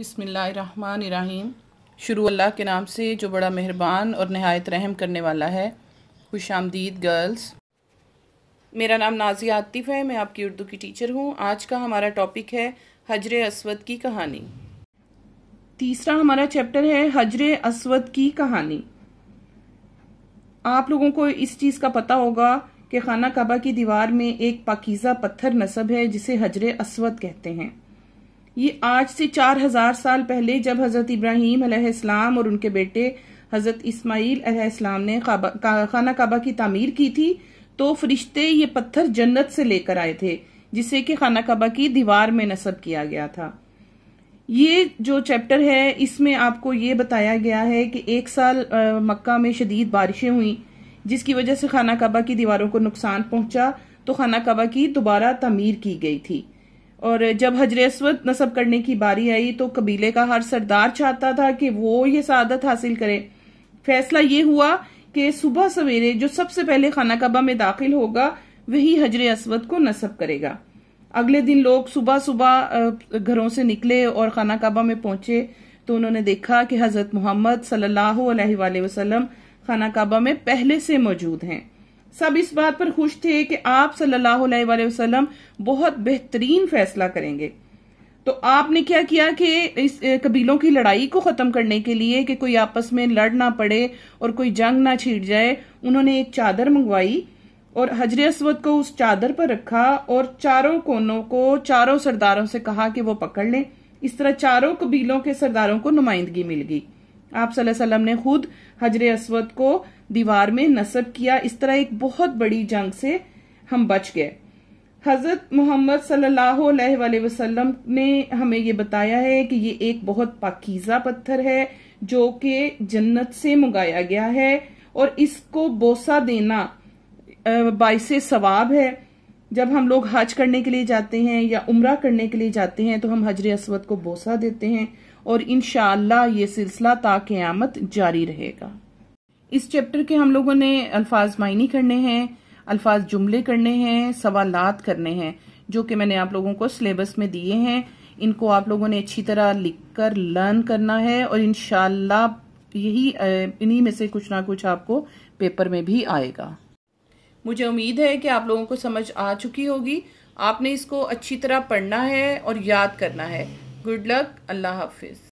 बिसमीम शुरू अल्लाह के नाम से जो बड़ा मेहरबान और नहायत रहम करने वाला है खुश आमदीद गर्ल्स मेरा नाम नाजिया आतिफ है मैं आपकी उर्दू की टीचर हूँ आज का हमारा टॉपिक है हजर असवद की कहानी तीसरा हमारा चैप्टर है हजर असवद की कहानी आप लोगों को इस चीज़ का पता होगा कि खाना काबा की दीवार में एक पाकिज़ा पत्थर नसब है जिसे हजर असवद कहते हैं ये आज से चार हजार साल पहले जब हजरत इब्राहिम अलैहिस्सलाम और उनके बेटे हजरत इस्माइल अलैहिस्सलाम ने खाना काबा की तामीर की थी तो फरिश्ते ये पत्थर जन्नत से लेकर आए थे जिसे कि खाना काबा की दीवार में नस्ब किया गया था ये जो चैप्टर है इसमें आपको ये बताया गया है कि एक साल आ, मक्का में शदीद बारिशें हुई जिसकी वजह से खाना काबा की दीवारों को नुकसान पहुंचा तो खाना काबा की दोबारा तमीर की गई थी और जब हजरेस्वत नसब करने की बारी आई तो कबीले का हर सरदार चाहता था कि वो ये सदत हासिल करे फैसला ये हुआ कि सुबह सवेरे जो सबसे पहले खाना कबा में दाखिल होगा वही हजरे असवद को नसब करेगा अगले दिन लोग सुबह सुबह घरों से निकले और खाना काबा में पहुंचे तो उन्होंने देखा कि हजरत मोहम्मद सल्लल्लाहु अलैहि वसल्लम खाना काबा में पहले से मौजूद हैं सब इस बात पर खुश थे कि आप सल्लल्लाहु अलैहि वसल्लम बहुत बेहतरीन फैसला करेंगे तो आपने क्या किया कि इस कबीलों की लड़ाई को खत्म करने के लिए कि कोई आपस में लड़ ना पड़े और कोई जंग ना छीट जाए उन्होंने एक चादर मंगवाई और हजरे असवद को उस चादर पर रखा और चारों कोनों को चारों सरदारों से कहा कि वो पकड़ लें इस तरह चारों कबीलों के सरदारों को नुमाइंदगी मिल गई आप सल्लम ने खुद हजर असवद को दीवार में नसब किया इस तरह एक बहुत बड़ी जंग से हम बच गए हजरत मोहम्मद सल्लल्लाहु अलैहि वसल्लम ने हमें ये बताया है कि ये एक बहुत पाकिजा पत्थर है जो कि जन्नत से मंगाया गया है और इसको बोसा देना बायसे सवाब है जब हम लोग हज करने के लिए जाते हैं या उम्र करने के लिए जाते हैं तो हम हजर असवद को बोसा देते हैं और इन ये सिलसिला ताकयामत जारी रहेगा इस चैप्टर के हम लोगों ने अल्फाज मायनी करने हैं अल्फाज जुमले करने हैं सवालात करने हैं जो कि मैंने आप लोगों को सिलेबस में दिए हैं इनको आप लोगों ने अच्छी तरह लिख कर लर्न करना है और इनशाला यही इन्हीं में से कुछ ना कुछ आपको पेपर में भी आएगा मुझे उम्मीद है कि आप लोगों को समझ आ चुकी होगी आपने इसको अच्छी तरह पढ़ना है और याद करना है गुड लक अल्लाह हाफिज़